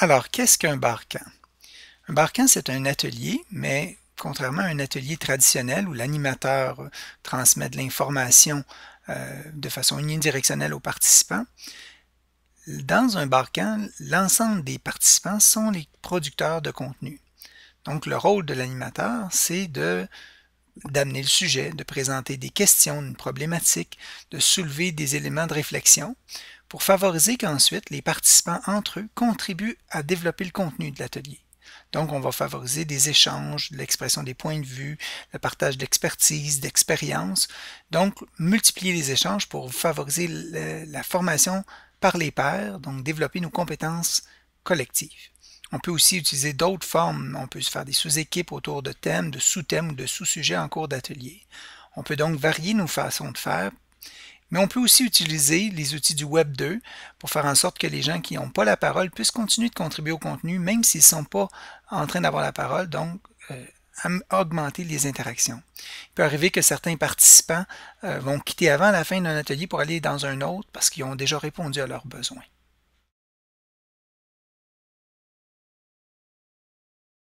Alors, qu'est-ce qu'un barcan? Un barcan, c'est un atelier, mais contrairement à un atelier traditionnel où l'animateur euh, transmet de l'information euh, de façon unidirectionnelle aux participants, dans un barcan, l'ensemble des participants sont les producteurs de contenu. Donc, le rôle de l'animateur, c'est de d'amener le sujet, de présenter des questions, une problématique, de soulever des éléments de réflexion pour favoriser qu'ensuite les participants entre eux contribuent à développer le contenu de l'atelier. Donc, on va favoriser des échanges, l'expression des points de vue, le partage d'expertise, d'expérience. Donc, multiplier les échanges pour favoriser la formation par les pairs, donc développer nos compétences collectives. On peut aussi utiliser d'autres formes. On peut se faire des sous-équipes autour de thèmes, de sous-thèmes ou de sous-sujets en cours d'atelier. On peut donc varier nos façons de faire, mais on peut aussi utiliser les outils du Web 2 pour faire en sorte que les gens qui n'ont pas la parole puissent continuer de contribuer au contenu, même s'ils ne sont pas en train d'avoir la parole, donc euh, augmenter les interactions. Il peut arriver que certains participants euh, vont quitter avant la fin d'un atelier pour aller dans un autre parce qu'ils ont déjà répondu à leurs besoins.